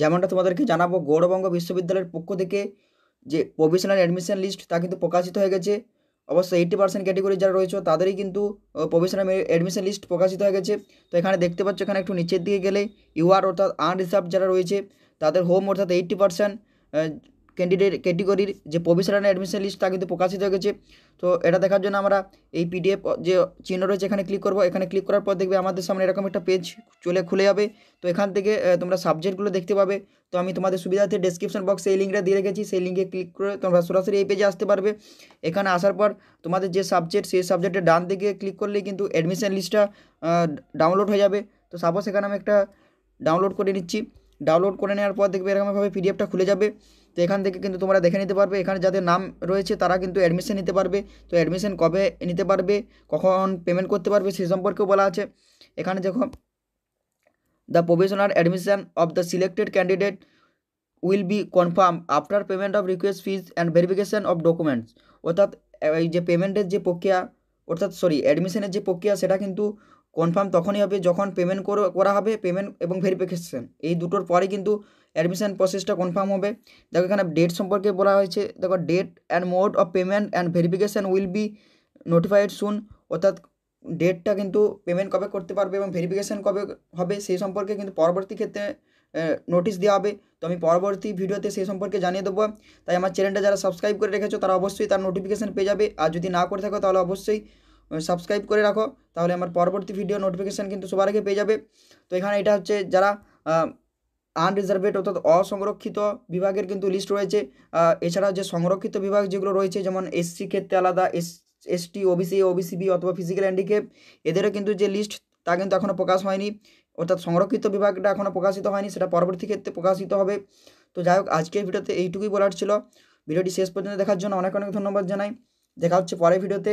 যেমনটা তোমাদেরকে জানাবো গৌরবঙ্গ বিশ্ববিদ্যালয়ের পক্ষ থেকে যে প্রভিশনাল অ্যাডমিশন লিস্ট তা কিন্তু প্রকাশিত হয়ে গেছে অবশ্য এইটি পার্সেন্ট ক্যাটেগরি যারা রয়েছে তাদেরই কিন্তু প্রভিশনাল অ্যাডমিশন লিস্ট প্রকাশিত হয়ে গেছে তো এখানে দেখতে পাচ্ছ এখানে একটু নিচের দিকে গেলে ইউআর অর্থাৎ আনরিসার্ভ যারা রয়েছে তাদের হোম অর্থাৎ এইটটি পার্সেন্ট ক্যান্ডিডেট ক্যাটেগরির যে প্রভিশনাল অ্যাডমিশন লিস্ট তা কিন্তু প্রকাশিত হয়ে গেছে তো এটা দেখার জন্য আমরা এই পিডিএফ যে চিহ্ন রয়েছে এখানে ক্লিক করবো এখানে ক্লিক করার পর দেখবে আমাদের সামনে এরকম একটা পেজ চলে খুলে যাবে তো এখান থেকে তোমরা সাবজেক্টগুলো দেখতে পাবে তো আমি তোমাদের সুবিধার্থে ডেসক্রিপশন বক্স এই লিঙ্কটা দিয়ে রেখেছি সেই লিঙ্কে ক্লিক করে তোমরা সরাসরি এই পেজে আসতে পারবে এখানে আসার পর তোমাদের যে সাবজেক্ট সেই সাবজেক্টের ডান দিকে ক্লিক করলেই কিন্তু অ্যাডমিশন লিস্টটা ডাউনলোড হয়ে যাবে তো সাপোজ এখানে আমি একটা ডাউনলোড করে নিচ্ছি ডাউনলোড করে নেওয়ার পর দেখবে এরকমভাবে পিডিএফটা খুলে যাবে তো এখান থেকে কিন্তু তোমরা দেখে নিতে পারবে এখানে যাদের নাম রয়েছে তারা কিন্তু অ্যাডমিশন নিতে পারবে তো অ্যাডমিশন কবে নিতে পারবে কখন পেমেন্ট করতে পারবে সে সম্পর্কেও বলা আছে এখানে দেখো the provisional admission of the selected candidate will be confirm after payment of request fees and verification of documents অর্থাৎ এই যে পেমেন্টের যে প্রক্রিয়া অর্থাৎ সরি অ্যাডমিশনের যে প্রক্রিয়া সেটা কিন্তু কনফার্ম তখনই হবে যখন পেমেন্ট করা হবে পেমেন্ট এবং ভেরিফিকেশান এই দুটোর পরে কিন্তু অ্যাডমিশান প্রসেসটা কনফার্ম হবে দেখো এখানে ডেট সম্পর্কে বলা হয়েছে দেখো date and mode of payment and verification will be notified soon অর্থাৎ ডেটটা কিন্তু পেমেন্ট কবে করতে পারবে এবং ভেরিফিকেশান কবে হবে সেই সম্পর্কে কিন্তু পরবর্তী ক্ষেত্রে নোটিশ দেওয়া হবে তো আমি পরবর্তী ভিডিওতে সেই সম্পর্কে জানিয়ে দেবো তাই আমার চ্যানেলটা যারা সাবস্ক্রাইব করে রেখেছো তারা অবশ্যই তার নোটিফিকেশান পেয়ে যাবে আর যদি না করে থাকো তাহলে অবশ্যই সাবস্ক্রাইব করে রাখো তাহলে আমার পরবর্তী ভিডিও নোটিফিকেশান কিন্তু সবার আগে পেয়ে যাবে তো এখানে এটা হচ্ছে যারা আনরিজার্ভেড অর্থাৎ অসংরক্ষিত বিভাগের কিন্তু লিস্ট রয়েছে এছাড়া যে সংরক্ষিত বিভাগ যেগুলো রয়েছে যেমন এসসি ক্ষেত্রে আলাদা এস এসটি ওবিসি ওবিসিবি অথবা ফিজিক্যাল হ্যান্ডিক্যাপ এদেরও কিন্তু যে লিস্ট তা কিন্তু এখনও প্রকাশ হয়নি অর্থাৎ সংরক্ষিত বিভাগটা এখনও প্রকাশিত হয়নি সেটা পরবর্তী ক্ষেত্রে প্রকাশিত হবে তো যাই হোক আজকের ভিডিওতে এইটুকুই বলার ছিল ভিডিওটি শেষ পর্যন্ত দেখার জন্য অনেক অনেক ধন্যবাদ জানাই দেখা হচ্ছে পরের ভিডিওতে